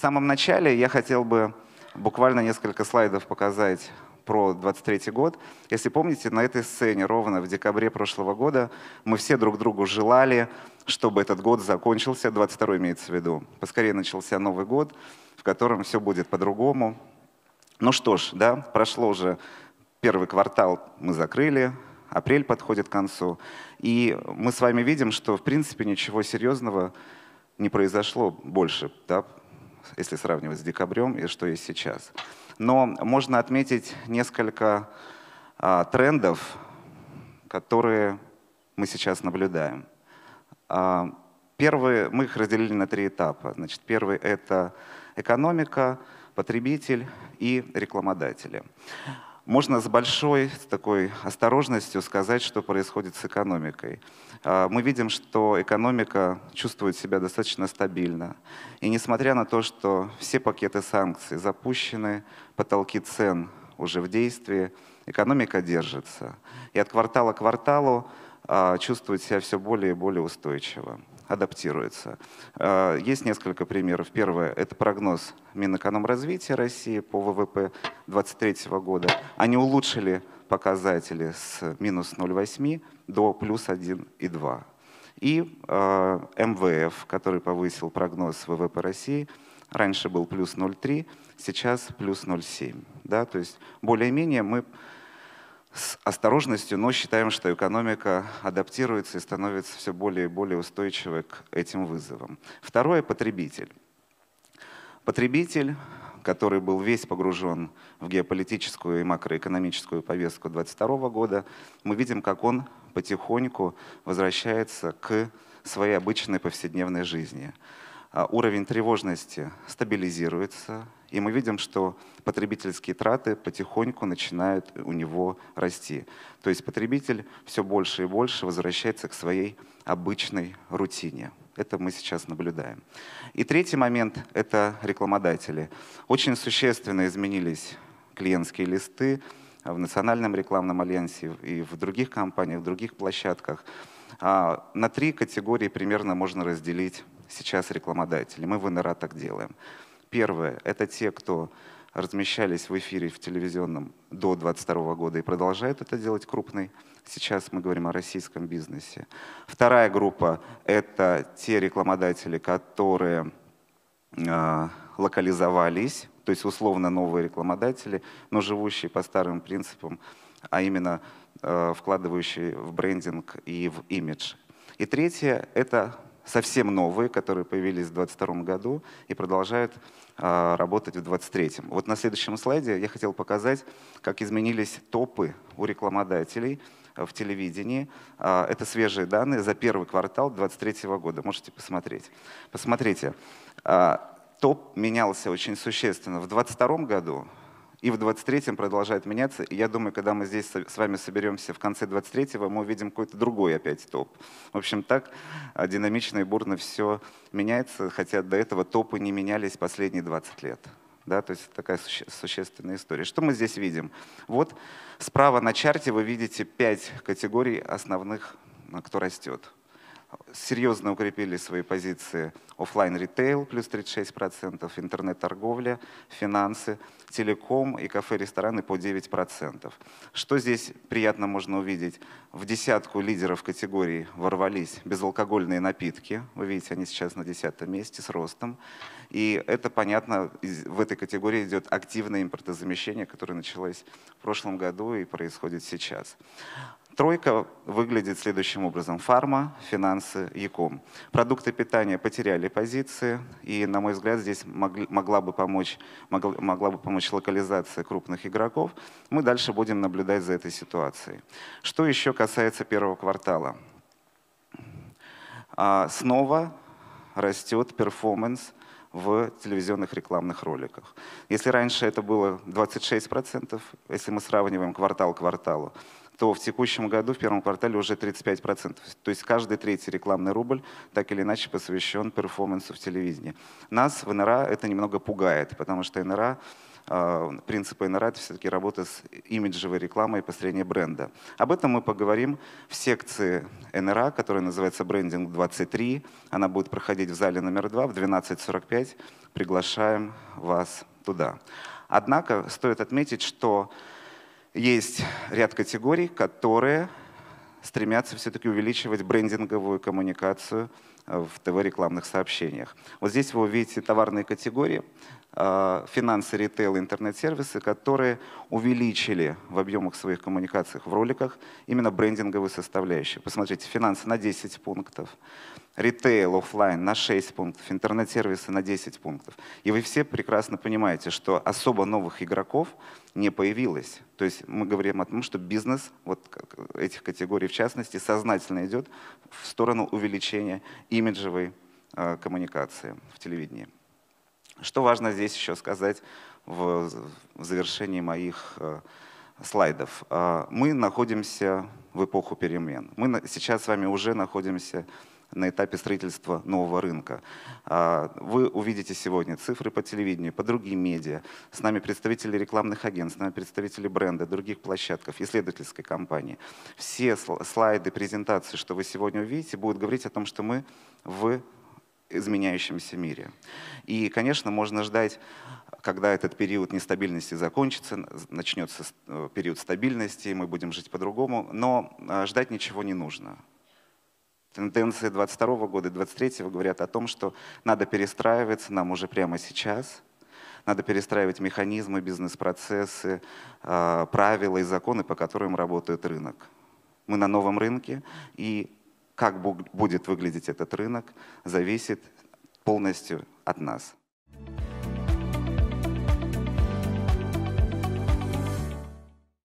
В самом начале я хотел бы буквально несколько слайдов показать про 23 год. Если помните, на этой сцене ровно в декабре прошлого года мы все друг другу желали, чтобы этот год закончился, 22 имеется в виду. Поскорее начался Новый год, в котором все будет по-другому. Ну что ж, да, прошло уже первый квартал, мы закрыли, апрель подходит к концу. И мы с вами видим, что в принципе ничего серьезного не произошло больше да, если сравнивать с декабрем, и что есть сейчас. Но можно отметить несколько а, трендов, которые мы сейчас наблюдаем. А, первые, мы их разделили на три этапа. Значит, первый — это экономика, потребитель и рекламодатели. Можно с большой с такой осторожностью сказать, что происходит с экономикой. А, мы видим, что экономика чувствует себя достаточно стабильно. И несмотря на то, что все пакеты санкций запущены, потолки цен уже в действии, экономика держится. И от квартала к кварталу а, чувствует себя все более и более устойчиво адаптируется. Э, есть несколько примеров. Первое – это прогноз Минэкономразвития России по ВВП 2023 года. Они улучшили показатели с минус 0,8 до плюс 1,2. И э, МВФ, который повысил прогноз ВВП России, раньше был плюс 0,3, сейчас плюс 0,7. Да? То есть более-менее мы с осторожностью, но считаем, что экономика адаптируется и становится все более и более устойчивой к этим вызовам. Второе – потребитель. Потребитель, который был весь погружен в геополитическую и макроэкономическую повестку 2022 года, мы видим, как он потихоньку возвращается к своей обычной повседневной жизни. А уровень тревожности стабилизируется, и мы видим, что потребительские траты потихоньку начинают у него расти. То есть потребитель все больше и больше возвращается к своей обычной рутине. Это мы сейчас наблюдаем. И третий момент — это рекламодатели. Очень существенно изменились клиентские листы в Национальном рекламном альянсе и в других компаниях, в других площадках. А, на три категории примерно можно разделить сейчас рекламодатели. Мы в НРА так делаем. Первое – это те, кто размещались в эфире в телевизионном до 2022 года и продолжают это делать крупный. Сейчас мы говорим о российском бизнесе. Вторая группа – это те рекламодатели, которые э, локализовались, то есть условно новые рекламодатели, но живущие по старым принципам, а именно э, вкладывающие в брендинг и в имидж. И третье – это совсем новые, которые появились в 2022 году и продолжают а, работать в 2023. Вот на следующем слайде я хотел показать, как изменились топы у рекламодателей а, в телевидении. А, это свежие данные за первый квартал 2023 года. Можете посмотреть. Посмотрите, топ менялся очень существенно. В 2022 году и в 23-м продолжает меняться. И я думаю, когда мы здесь с вами соберемся в конце 23-го, мы увидим какой-то другой опять топ. В общем, так а, динамично и бурно все меняется, хотя до этого топы не менялись последние 20 лет. Да, то есть такая суще существенная история. Что мы здесь видим? Вот справа на чарте вы видите пять категорий основных, кто растет серьезно укрепили свои позиции офлайн ритейл плюс 36%, интернет-торговля, финансы, телеком и кафе-рестораны по 9%. Что здесь приятно можно увидеть? В десятку лидеров категории ворвались безалкогольные напитки. Вы видите, они сейчас на десятом месте с ростом. И это понятно, в этой категории идет активное импортозамещение, которое началось в прошлом году и происходит сейчас. Тройка выглядит следующим образом. Фарма, финансы, Яком. Продукты питания потеряли позиции, и, на мой взгляд, здесь могла бы помочь, могла бы помочь локализация крупных игроков. Мы дальше будем наблюдать за этой ситуацией. Что еще касается первого квартала? А, снова растет перформанс в телевизионных рекламных роликах. Если раньше это было 26%, если мы сравниваем квартал к кварталу, то в текущем году, в первом квартале, уже 35%. То есть каждый третий рекламный рубль так или иначе посвящен перформансу в телевидении. Нас в НРА это немного пугает, потому что НРА э, принципы НРА — это все-таки работа с имиджевой рекламой и построение бренда. Об этом мы поговорим в секции НРА, которая называется «Брендинг-23». Она будет проходить в зале номер 2 в 12.45. Приглашаем вас туда. Однако стоит отметить, что есть ряд категорий, которые стремятся все-таки увеличивать брендинговую коммуникацию э, в ТВ-рекламных сообщениях. Вот здесь вы увидите товарные категории, Э, финансы, ритейл, интернет-сервисы, которые увеличили в объемах своих коммуникациях в роликах именно брендинговую составляющую. Посмотрите, финансы на 10 пунктов, ритейл офлайн на 6 пунктов, интернет-сервисы на 10 пунктов. И вы все прекрасно понимаете, что особо новых игроков не появилось. То есть мы говорим о том, что бизнес вот этих категорий в частности сознательно идет в сторону увеличения имиджевой э, коммуникации в телевидении. Что важно здесь еще сказать в завершении моих э, слайдов? Э, мы находимся в эпоху перемен. Мы сейчас с вами уже находимся на этапе строительства нового рынка. Э, вы увидите сегодня цифры по телевидению, по другим медиа. С нами представители рекламных агентств, с нами представители бренда, других площадков, исследовательской компании. Все слайды, презентации, что вы сегодня увидите, будут говорить о том, что мы в изменяющемся мире. И, конечно, можно ждать, когда этот период нестабильности закончится, начнется э, период стабильности, мы будем жить по-другому, но э, ждать ничего не нужно. Тенденции 22 года и 23 говорят о том, что надо перестраиваться нам уже прямо сейчас, надо перестраивать механизмы, бизнес-процессы, э, правила и законы, по которым работает рынок. Мы на новом рынке, и как будет выглядеть этот рынок, зависит полностью от нас.